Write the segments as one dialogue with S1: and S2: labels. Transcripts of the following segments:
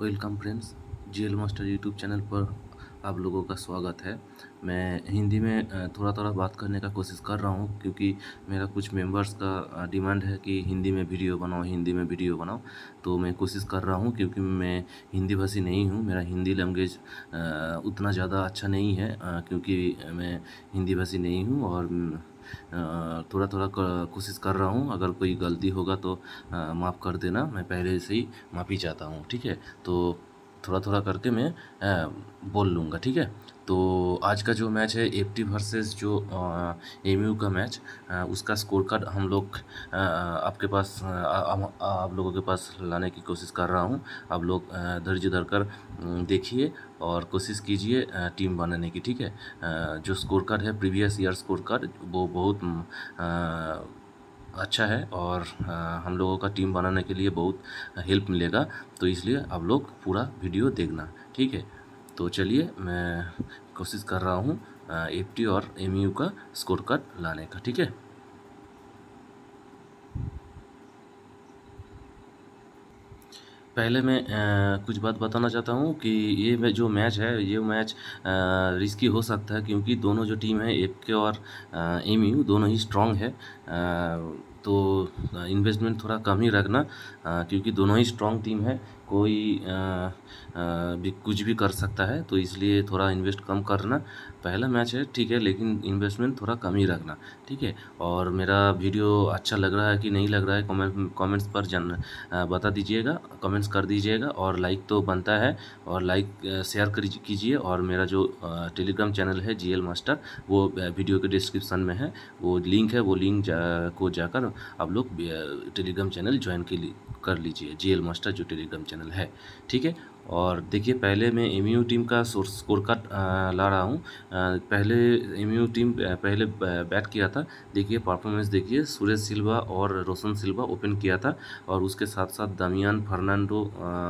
S1: welcome friends GL master YouTube channel पर आप लोगों का स्वागत है मैं हिंदी में थोड़ा थोड़ा बात करने का कोशिश कर रहा हूँ क्योंकि मेरा कुछ मेंबर्स का डिमांड है कि हिंदी में वीडियो बनाओ हिंदी में वीडियो बनाओ तो मैं कोशिश कर रहा हूँ क्योंकि मैं हिंदी भाषी नहीं हूँ मेरा हिंदी लैंग्वेज उतना ज़्यादा अच्छा नहीं है क्योंकि मैं हिंदी भाषी नहीं हूँ और थोड़ा थोड़ा कोशिश कर रहा हूँ अगर कोई गलती होगा तो माफ़ कर देना मैं पहले से ही माफ़ी चाहता हूँ ठीक है तो थोड़ा थोड़ा करके मैं बोल लूँगा ठीक है तो आज का जो मैच है एफ टी वर्सेज जो एम यू का मैच आ, उसका स्कोर कार्ड हम लोग आपके पास आ, आ, आप लोगों के पास लाने की कोशिश कर रहा हूँ आप लोग धैर्य धर कर देखिए और कोशिश कीजिए टीम बनाने की ठीक है जो स्कोर कार्ड है प्रीवियस ईयर स्कोर कार्ड वो बहुत अच्छा है और हम लोगों का टीम बनाने के लिए बहुत हेल्प मिलेगा तो इसलिए आप लोग पूरा वीडियो देखना ठीक है तो चलिए मैं कोशिश कर रहा हूँ एफ और एम का स्कोर कार्ड लाने का ठीक है पहले मैं कुछ बात बताना चाहता हूँ कि ये जो मैच है ये मैच रिस्की हो सकता है क्योंकि दोनों जो टीम है एफ के और एम यू दोनों ही स्ट्रांग है तो इन्वेस्टमेंट थोड़ा कम ही रखना क्योंकि दोनों ही स्ट्रांग टीम है कोई आ, आ, भी कुछ भी कर सकता है तो इसलिए थोड़ा इन्वेस्ट कम करना पहला मैच है ठीक है लेकिन इन्वेस्टमेंट थोड़ा कम ही रखना ठीक है और मेरा वीडियो अच्छा लग रहा है कि नहीं लग रहा है कमेंट कमेंट्स पर जान बता दीजिएगा कमेंट्स कर दीजिएगा और लाइक तो बनता है और लाइक शेयर कीजिए और मेरा जो टेलीग्राम चैनल है जी मास्टर वो वीडियो के डिस्क्रिप्सन में है वो लिंक है वो लिंक जा, को जाकर आप लोग टेलीग्राम चैनल ज्वाइन कर लीजिए जी मास्टर जो टेलीग्राम चैनल चैनल है ठीक है और देखिए पहले मैं एम यू टीम का स्कोर कार्ड ला रहा हूँ पहले एम यू टीम पहले बैट किया था देखिए परफॉर्मेंस देखिए सुरेश सिल्वा और रोशन सिल्वा ओपन किया था और उसके साथ साथ दमियान फर्नांडो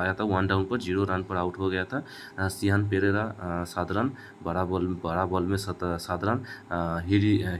S1: आया था वन डाउन पर जीरो रन पर आउट हो गया था सियान पेरेरा सात रन बड़ा बॉल बड़ा बॉल में सात रन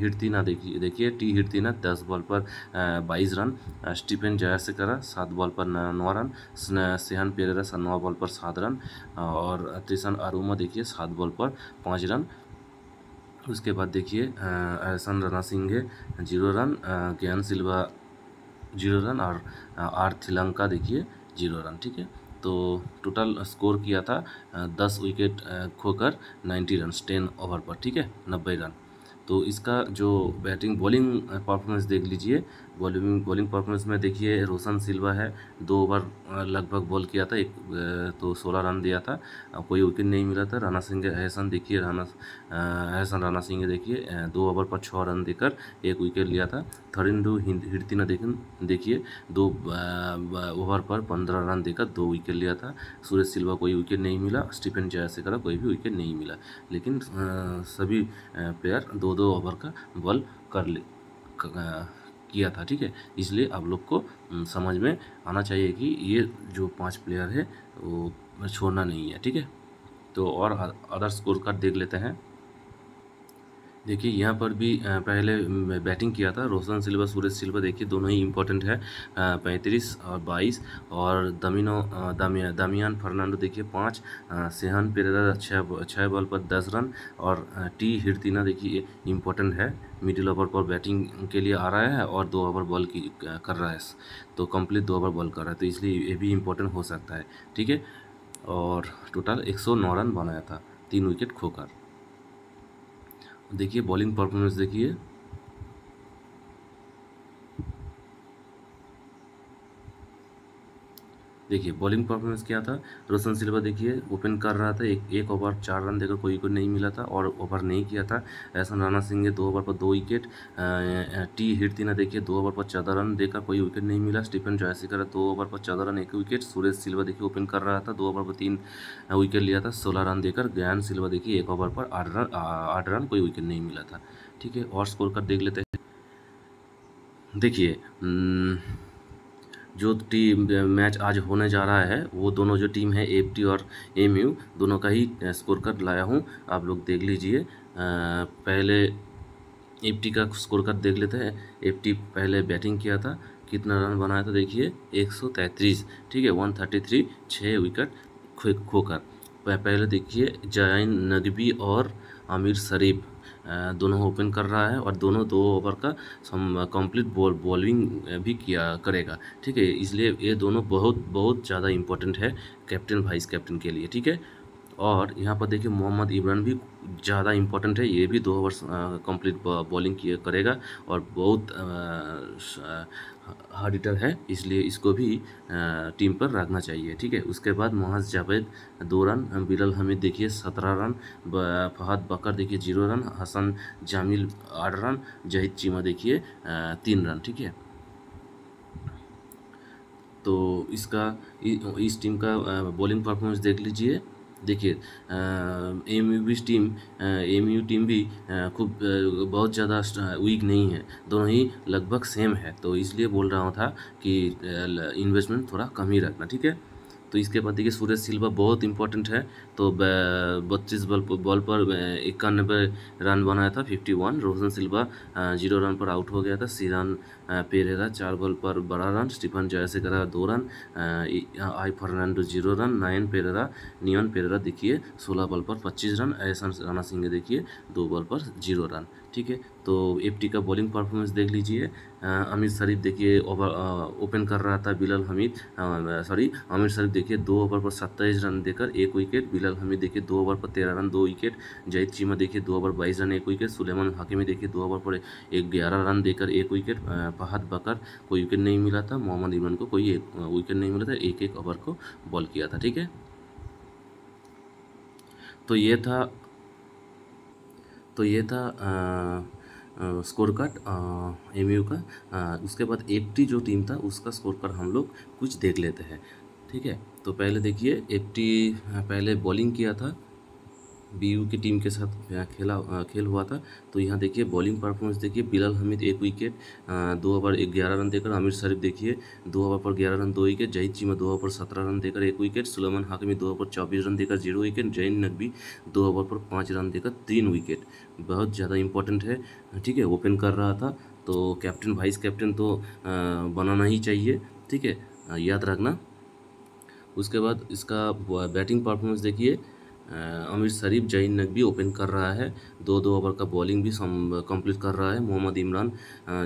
S1: हिरतीना देखिए देखिए टी हिरतीना दस बॉल पर बाईस रन स्टीफेन जयासेकरा सात बॉल पर नौ रन सियान पेरेरा नौ बॉल पर सात रन और त्रिशन अरुमा देखिए सात बॉल पर पाँच रन उसके बाद देखिए Ahsan Rana Singh zero run Gyan Silva zero run और आर थिलंका देखिए जीरो रन ठीक है तो टोटल स्कोर किया था दस विकेट खोकर नाइन्टी रन टेन ओवर पर ठीक है नब्बे रन तो इसका जो बैटिंग बॉलिंग परफॉर्मेंस देख लीजिए बॉलिंग बॉलिंग परफॉर्मेंस में देखिए रोशन सिल्वा है दो ओवर लगभग बॉल किया था एक तो सोलह रन दिया था कोई विकेट नहीं मिला था राणा सिंह एहसन देखिए राणा एहसन राणा सिंह देखिए दो ओवर पर छः रन देकर एक विकेट लिया था थर्ड हिडतिना देखें देखिए दो ओवर पर पंद्रह रन देकर दो विकेट लिया था सुरेश सिल्वा कोई विकेट नहीं मिला स्टीफन जयसेकरा कोई भी विकेट नहीं मिला लेकिन सभी प्लेयर दो दो ओवर का बॉल कर ले किया था ठीक है इसलिए आप लोग को समझ में आना चाहिए कि ये जो पांच प्लेयर है वो छोड़ना नहीं है ठीक है तो और अदर स्कोर कार्ड देख लेते हैं देखिए यहाँ पर भी पहले बैटिंग किया था रोशन सिल्वा सूरज सिल्वा देखिए दोनों ही इंपॉर्टेंट है पैंतीस और बाईस और दमिनो दामिया दामियान फर्नांडो देखिए पाँच सेहन पेरेरा छः छः बॉल पर दस रन और टी हिरतिना देखिए इंपॉर्टेंट है मिडिल ओवर पर बैटिंग के लिए आ रहा है और दो ओवर बॉल की कर रहा है तो कम्प्लीट दो ओवर बॉल कर रहा है तो इसलिए ये भी इम्पोर्टेंट हो सकता है ठीक है और टोटल एक रन बनाया था तीन विकेट खोकर देखिए बॉलिंग परफॉर्मेंस देखिए देखिए बॉलिंग परफॉर्मेंस क्या था रोशन सिल्वा देखिए ओपन कर रहा था एक एक ओवर चार रन देकर कोई को नहीं मिला था और ओवर नहीं किया था ऐसा राणा सिंह ने दो ओवर पर दो विकेट टी हिटतीना देखिए दो ओवर पर चौदह रन देकर कोई विकेट नहीं मिला स्टीफन जॉयसिकर दो ओवर पर चौदह रन एक विकेट सुरेश सिल्वा देखिए ओपन कर रहा था दो ओवर पर तीन विकेट लिया था सोलह रन देकर ज्ञान सिल्वा देखिए एक ओवर पर आठ रन आठ रन कोई विकेट नहीं मिला था ठीक है और स्कोर कर देख लेते हैं देखिए जो टीम मैच आज होने जा रहा है वो दोनों जो टीम है टी और एम दोनों का ही स्कोर कार्ड लाया हूँ आप लोग देख लीजिए पहले एफ का स्कोर कार्ड देख लेते हैं एफ पहले बैटिंग किया था कितना रन बनाया था देखिए 133 ठीक है 133 थर्टी थ्री छः विकेट खोकर पहले देखिए जैन नगवी और आमिर शरीफ दोनों ओपन कर रहा है और दोनों दो ओवर का कंप्लीट बॉल बॉलिंग भी किया करेगा ठीक है इसलिए ये दोनों बहुत बहुत ज़्यादा इंपॉर्टेंट है कैप्टन वाइस कैप्टन के लिए ठीक है और यहाँ पर देखिए मोहम्मद इमरान भी ज़्यादा इम्पोर्टेंट है ये भी दो ओवर्स कंप्लीट बॉलिंग करेगा और बहुत हार्ड हिटर है इसलिए इसको भी टीम पर रखना चाहिए ठीक है उसके बाद मोहज जावेद दो रन बिलल हमीद देखिए सत्रह रन फहद बकर देखिए जीरो रन हसन जामिल आठ रन जहीद चीमा देखिए तीन रन ठीक है तो इसका इस टीम का बॉलिंग परफॉर्मेंस देख लीजिए देखिए M U B team M U team भी खूब बहुत ज़्यादा वीक नहीं है दोनों ही लगभग सेम है तो इसलिए बोल रहा था कि इन्वेस्टमेंट थोड़ा कम ही रखना ठीक है तो इसके बाद देखिए सूरज सिल्वा बहुत इंपॉर्टेंट है तो बत्तीस बॉल बॉल पर इक्यानबे रन बनाया था fifty one Roshan Silva zero run पर आउट हो गया था सी रन पेरेरा चार बॉल पर बड़ा रन स्टीफन जयसेकरा दो run I Fernando zero run Nayan Perera Niyan Perera देखिए सोलह बॉल पर पच्चीस रन ऐसा राना सिंह देखिए दो बॉल पर जीरो रन ठीक है तो एफ का बॉलिंग परफॉर्मेंस देख लीजिए आमिर शरीफ देखिए ओवर ओपन कर रहा था बिलाल हमीद सॉरी आमिर शरीफ देखिए दो ओवर पर सत्ताईस रन देकर एक विकेट बिलाल हमीद देखिए दो ओवर पर तेरह रन दो विकेट जैद चीमा देखिए दो ओवर बाईस रन एक विकेट सुलेमान हकीमी देखिए दो ओवर पर एक ग्यारह रन देकर एक विकेट फहद बकर कोई विकेट नहीं मिला था मोहम्मद इमरान को कोई एक विकेट नहीं मिला था एक एक ओवर को बॉल किया था ठीक है तो ये था तो ये था स्कोर कार्ड एम का आ, उसके बाद एफ जो टीम था उसका स्कोर कार्ड हम लोग कुछ देख लेते हैं ठीक है तो पहले देखिए एफ पहले बॉलिंग किया था बी की टीम के साथ खेला खेल हुआ था तो यहाँ देखिए बॉलिंग परफॉर्मेंस देखिए बिलाल हमिद एक विकेट दो ओवर ग्यारह रन देकर आमिर शरीफ देखिए दो ओवर पर ग्यारह रन दो विकेट जहीद चीमा दो ओवर पर सत्रह रन देकर एक विकेट सुलेमान हाकिमी दो ओवर पर चौबीस रन देकर जीरो विकेट जैन नकवी दो ओवर पर पाँच रन देकर तीन विकेट बहुत ज़्यादा इंपॉर्टेंट है ठीक है ओपन कर रहा था तो कैप्टन वाइस कैप्टन तो बनाना ही चाहिए ठीक है याद रखना उसके बाद इसका बैटिंग परफॉर्मेंस देखिए आमिर शरीफ जैन भी ओपन कर रहा है दो दो ओवर का बॉलिंग भी कंप्लीट कर रहा है मोहम्मद इमरान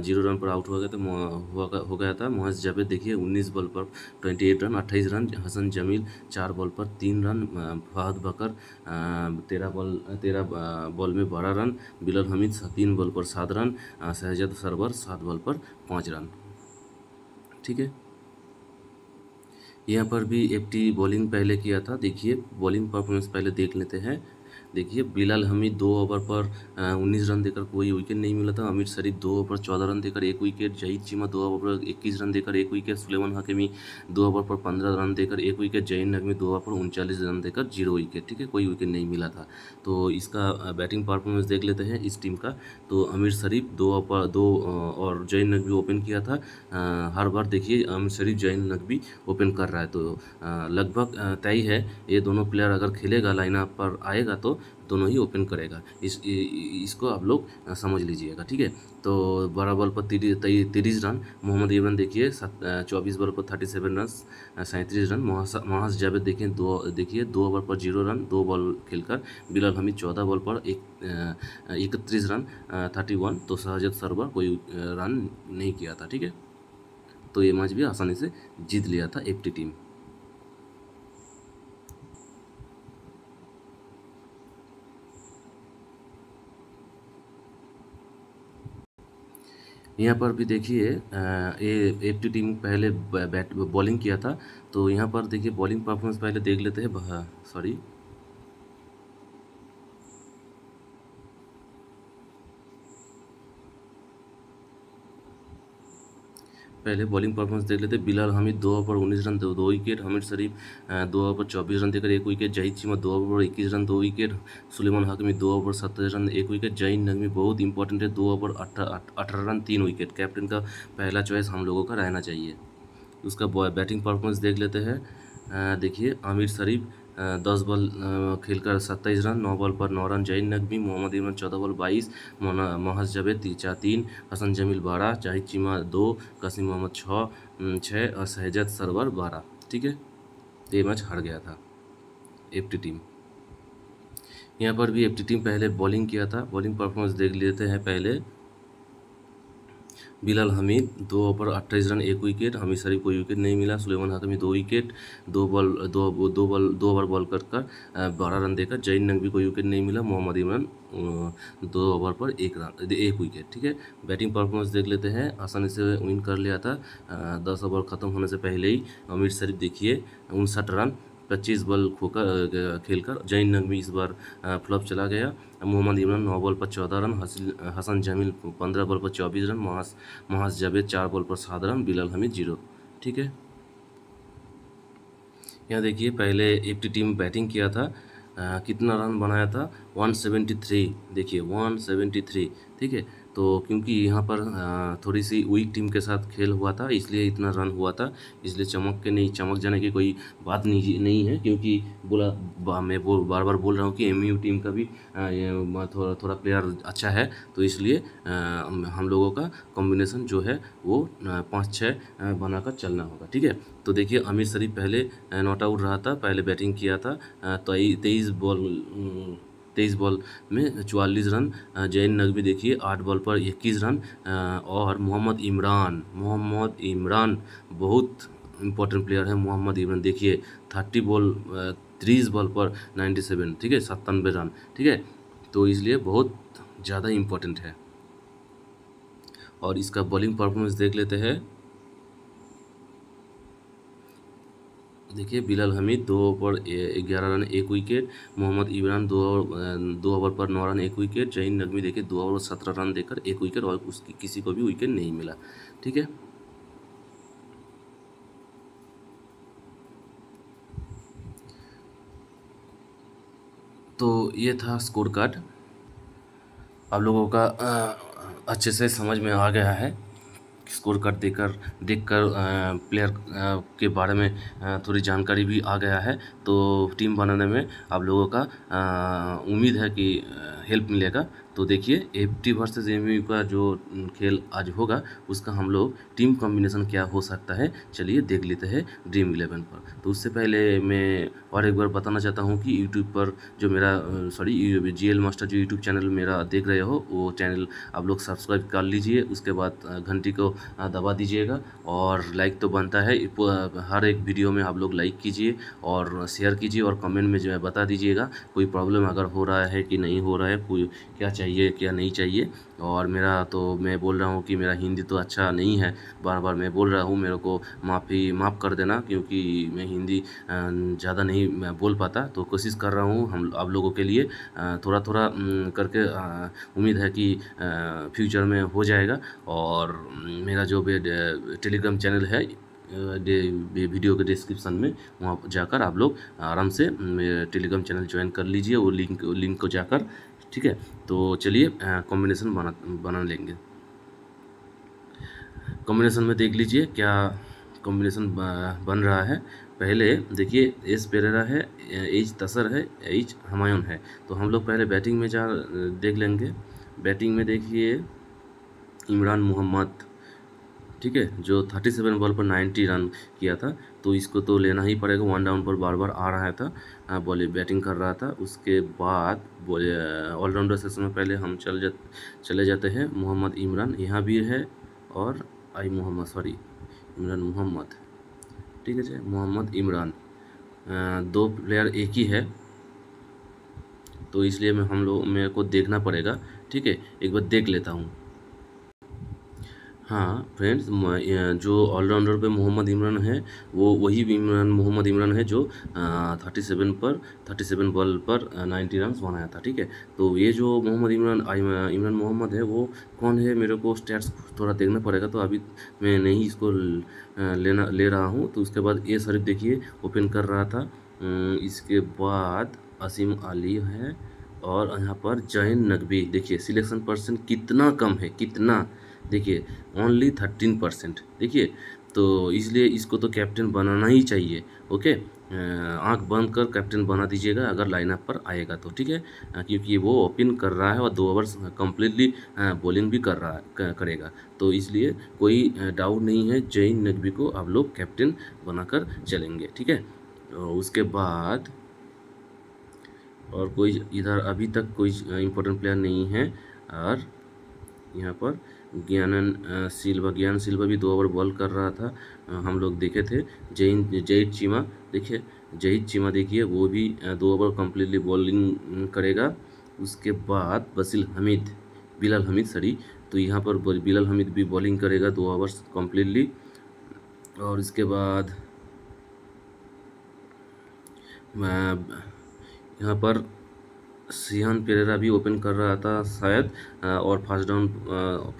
S1: जीरो रन पर आउट हो गया था हो गया था मोहस जावेद देखिए 19 बॉल पर 28 रन 28 रन हसन जमील चार बॉल पर तीन रन फहद बकर तेरह बॉल तेरह बॉल में बारह रन बिलल हमीद तीन बॉल पर सात रन शहजाद सरवर सात बॉल पर पाँच रन ठीक है यहाँ पर भी एफ बॉलिंग पहले किया था देखिए बॉलिंग परफॉर्मेंस पहले देख लेते हैं देखिए बिलाल हमीद दो ओवर पर उन्नीस रन देकर कोई विकेट नहीं मिला था अमित शरीफ दो ओवर पर चौदह रन देकर एक विकेट जहीद चीमा दो ओवर पर इक्कीस रन देकर एक विकेट सुलेमान हकीमी दो ओवर पर पंद्रह रन देकर एक विकेट जैन नकमी दो ओवर पर उनचालीस रन देकर जीरो विकेट ठीक है कोई विकेट नहीं मिला था तो इसका बैटिंग परफॉर्मेंस देख लेते हैं इस टीम का तो आमिर शरीफ दो ओवर दो और जैन नकवी ओपन किया था हर बार देखिए आमिर शरीफ जैन नकवी ओपन कर रहा है तो लगभग तय है ये दोनों प्लेयर अगर खेलेगा लाइन पर आएगा तो दोनों ही ओपन करेगा इस इसको आप लोग समझ लीजिएगा ठीक है तो बारह बॉल पर तिरीस रन मोहम्मद इमरान देखिए चौबीस बॉल पर थर्टी सेवन रन सैंतीस रन महाज जावेद देखिए दो देखिए दो ओवर पर जीरो रन दो बॉल खेलकर बिलाल हमीद चौदह बॉल पर एक इकतीस रन थर्टी वन तो शहजद सरवर कोई रन नहीं किया था ठीक है तो ये मैच भी आसानी से जीत लिया था एफ टीम यहाँ पर भी देखिए ये एफ टी तो टीम पहले बैट बॉलिंग किया था तो यहाँ पर देखिए बॉलिंग परफॉर्मेंस पहले देख लेते हैं सॉरी पहले बॉलिंग परफॉर्मेंस देख लेते बिलाल हमिद दो ओवर उन्नीस रन दो विकेट हमिद शरीफ दो ओवर चौबीस रन देकर एक विकेट जहीद चीमा दो ओवर इक्कीस रन दो विकेट सुलेमान हकमी दो ओवर सत्ताईस रन एक विकेट जहीन नगमी बहुत इंपॉर्टेंट है दो ओवर अठारह रन तीन विकेट कैप्टन का पहला चॉइस हम लोगों का रहना चाहिए उसका बैटिंग परफॉर्मेंस देख लेते हैं देखिए आमिर शरीफ दस बॉल खेलकर सत्ताईस रन नौ बॉल पर नौ रन जहीद नकवी मोहम्मद इमरान चौदह बॉल बाईस मोहज जावेद तीचा तीन हसन जमील बारह जाहिद चीमा दो कसीम मोहम्मद छः छः और शहजत सरवर बारह ठीक है ये मैच हार गया था एफ टीम यहाँ पर भी एफ टीम पहले बॉलिंग किया था बॉलिंग परफॉर्मेंस देख लेते हैं पहले बिलाल हमीद दो ओवर अट्ठाईस रन एक विकेट हमीद शरीफ को विकेट नहीं मिला सुलेमान हातमी दो विकेट दो बॉल दो दो बॉल दो ओवर बॉल कर कर बारह रन देकर जैन नकवी को विकेट नहीं मिला मोहम्मद इमरान दो ओवर पर एक रन एक विकेट ठीक है बैटिंग परफॉर्मेंस देख लेते हैं आसानी से विन कर लिया था दस ओवर ख़त्म होने से पहले ही हमिर शरीफ देखिए उनसठ रन पच्चीस बॉल खोकर खेलकर जैन नगमी इस बार फ्लॉप चला गया मोहम्मद इमरान नौ बॉल पर चौदह रन हसन जमील पंद्रह बॉल पर चौबीस रन महास महास जावेद चार बॉल पर सात रन बिलाल हमीद जीरो ठीक है यहाँ देखिए पहले एक टीम बैटिंग किया था आ, कितना रन बनाया था 173 देखिए 173 ठीक है तो क्योंकि यहाँ पर थोड़ी सी वीक टीम के साथ खेल हुआ था इसलिए इतना रन हुआ था इसलिए चमक के नहीं चमक जाने की कोई बात नहीं नहीं है क्योंकि बोला मैं बो बार बार बोल रहा हूँ कि एम टीम का भी थोड़ा थोड़ा प्लेयर अच्छा है तो इसलिए हम लोगों का कॉम्बिनेशन जो है वो पाँच छः बनाकर चलना होगा ठीक है तो देखिए आमिर शरीफ पहले नॉट आउट रहा था पहले बैटिंग किया था तो तेईस बॉल तेईस बॉल में चवालीस रन जैन नकवी देखिए आठ बॉल पर इक्कीस रन और मोहम्मद इमरान मोहम्मद इमरान बहुत इंपॉर्टेंट प्लेयर है मोहम्मद इमरान देखिए थर्टी बॉल तीस बॉल पर नाइन्टी सेवन ठीक है सत्तानवे रन ठीक है तो इसलिए बहुत ज़्यादा इम्पोर्टेंट है और इसका बॉलिंग परफॉर्मेंस देख लेते हैं देखिए बिलाल हमीद दो ओवर ग्यारह रन एक विकेट मोहम्मद इमरान दो ओवर दो ओवर पर नौ रन एक विकेट जहीन नगमी देखिए दो ओवर सत्रह रन देकर एक विकेट और उसकी किसी को भी विकेट नहीं मिला ठीक है तो ये था स्कोर कार्ड आप लोगों का अच्छे से समझ में आ गया है स्कोर कार्ड देकर देख कर प्लेयर के बारे में थोड़ी जानकारी भी आ गया है तो टीम बनाने में आप लोगों का उम्मीद है कि हेल्प मिलेगा तो देखिए F T versus M U का जो खेल आज होगा उसका हम लोग टीम कॉम्बिनेशन क्या हो सकता है चलिए देख लेते हैं ड्रीम इलेवन पर तो उससे पहले मैं और एक बार बताना चाहता हूँ कि यूट्यूब पर जो मेरा सॉरी जी एल मास्टर जो यूट्यूब चैनल मेरा देख रहे हो वो चैनल आप लोग सब्सक्राइब कर लीजिए उसके बाद घंटी को दबा दीजिएगा और लाइक तो बनता है हर एक वीडियो में आप लोग लाइक कीजिए और शेयर कीजिए और कमेंट में जो है बता दीजिएगा कोई प्रॉब्लम अगर हो रहा है कि नहीं हो रहा है कोई क्या चाहिए क्या नहीं चाहिए और मेरा तो मैं बोल रहा हूँ कि मेरा हिंदी तो अच्छा नहीं है बार बार मैं बोल रहा हूँ मेरे को माफ़ी माफ़ कर देना क्योंकि मैं हिंदी ज़्यादा नहीं मैं बोल पाता तो कोशिश कर रहा हूँ हम आप लोगों के लिए थोड़ा थोड़ा करके उम्मीद है कि फ्यूचर में हो जाएगा और मेरा जो भी टेलीग्राम चैनल है वीडियो के डिस्क्रिप्शन में वहाँ जाकर आप लोग आराम से टेलीग्राम चैनल ज्वाइन कर लीजिए वो लिंक लिंक को जाकर ठीक है तो चलिए कॉम्बिनेसन बना बना लेंगे कॉम्बिनेसन में देख लीजिए क्या कॉम्बिनेसन बन रहा है पहले देखिए एस पेरेरा है एच तसर है एच हमायून है तो हम लोग पहले बैटिंग में जा देख लेंगे बैटिंग में देखिए इमरान मोहम्मद ठीक है जो थर्टी सेवन बॉल पर नाइन्टी रन किया था तो इसको तो लेना ही पड़ेगा वन डाउन पर बार बार आ रहा था बॉले बैटिंग कर रहा था उसके बाद ऑलराउंडर से में पहले हम चल जा चले जाते हैं मोहम्मद इमरान यहाँ भी है और आई मोहम्मद सॉरी इमरान मोहम्मद ठीक है जी मोहम्मद इमरान दो प्लेयर एक ही है तो इसलिए मैं हम लोग मेरे को देखना पड़ेगा ठीक है एक बार देख लेता हूँ हाँ फ्रेंड्स जो ऑलराउंडर पे मोहम्मद इमरान है वो वही इमरान मोहम्मद इमरान है जो थर्टी सेवन पर थर्टी सेवन बॉल पर नाइन्टी रन बनाया था ठीक है तो ये जो मोहम्मद इमरान इमरान मोहम्मद है वो कौन है मेरे को स्टैट्स थोड़ा देखना पड़ेगा तो अभी मैं नहीं इसको लेना ले रहा हूँ तो उसके बाद ए शरीफ देखिए ओपन कर रहा था इसके बाद असीम अली है और यहाँ पर जैन नकबी देखिए सिलेक्शन परसेंट कितना कम है कितना देखिए ओनली थर्टीन परसेंट देखिए तो इसलिए इसको तो कैप्टन बनाना ही चाहिए ओके आंख बंद कर कैप्टन बना दीजिएगा अगर लाइनअप पर आएगा तो ठीक है क्योंकि वो ओपन कर रहा है और दो ओवर्स कम्प्लीटली बॉलिंग भी कर रहा करेगा तो इसलिए कोई डाउट नहीं है जैन नकवी को आप लोग कैप्टन बनाकर चलेंगे ठीक है उसके बाद और कोई इधर अभी तक कोई इम्पोर्टेंट प्लेयर नहीं है और यहाँ पर ज्ञानन सिल्वा ज्ञान सिल्वा भी दो ओवर बॉल कर रहा था हम लोग देखे थे जैन जय चीमा देखिए जय चीमा देखिए वो भी दो ओवर कम्प्लीटली बॉलिंग करेगा उसके बाद बसिल हमीद बिलाल हमीद सॉरी तो यहाँ पर बिलाल हमीद भी बॉलिंग करेगा दो ओवर कम्प्लीटली और इसके बाद यहाँ पर सियान पेरेरा भी ओपन कर रहा था शायद और फर्स्ट डाउन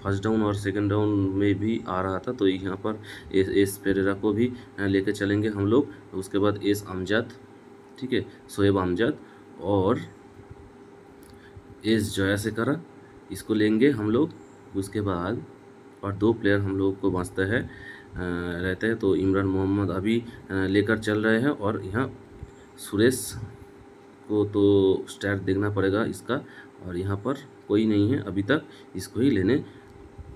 S1: फर्स्ट डाउन और सेकंड डाउन में भी आ रहा था तो यहाँ पर एस एस पेरेरा को भी लेके चलेंगे हम लोग उसके बाद एस अमजद ठीक है शोएब अमजद और एस जया से करा इसको लेंगे हम लोग उसके बाद और दो प्लेयर हम लोग को बाँचते है रहते हैं तो इमरान मोहम्मद अभी लेकर चल रहे हैं और यहाँ सुरेश आपको तो स्टैट देखना पड़ेगा इसका और यहाँ पर कोई नहीं है अभी तक इसको ही लेने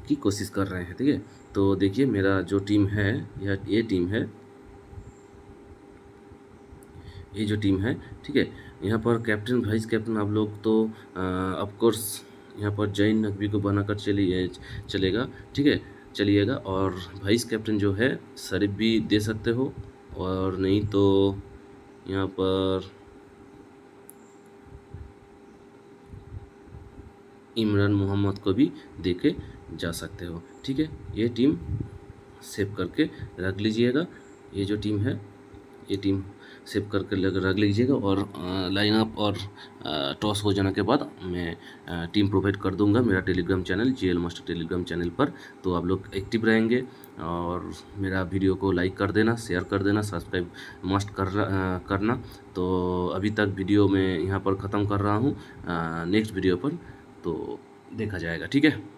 S1: की कोशिश कर रहे हैं ठीक है तो देखिए मेरा जो टीम है यह ये टीम है ये जो टीम है ठीक है यहाँ पर कैप्टन वाइस कैप्टन आप लोग तो ऑफकोर्स यहाँ पर जैन नकवी को बनाकर चलिए चलेगा ठीक है चलिएगा और वाइस कैप्टन जो है शरीफ भी दे सकते हो और नहीं तो यहाँ पर इमरान मोहम्मद को भी दे के जा सकते हो ठीक है ये टीम सेव करके रख लीजिएगा ये जो टीम है ये टीम सेव करके रख लीजिएगा और लाइनअप और टॉस हो जाने के बाद मैं टीम प्रोवाइड कर दूंगा मेरा Telegram channel G L master Telegram channel पर तो आप लोग एक्टिव रहेंगे और मेरा वीडियो को लाइक कर देना शेयर कर देना सब्सक्राइब मस्ट कर करना तो अभी तक वीडियो मैं यहाँ पर ख़त्म कर रहा हूँ नेक्स्ट वीडियो पर तो देखा जाएगा ठीक है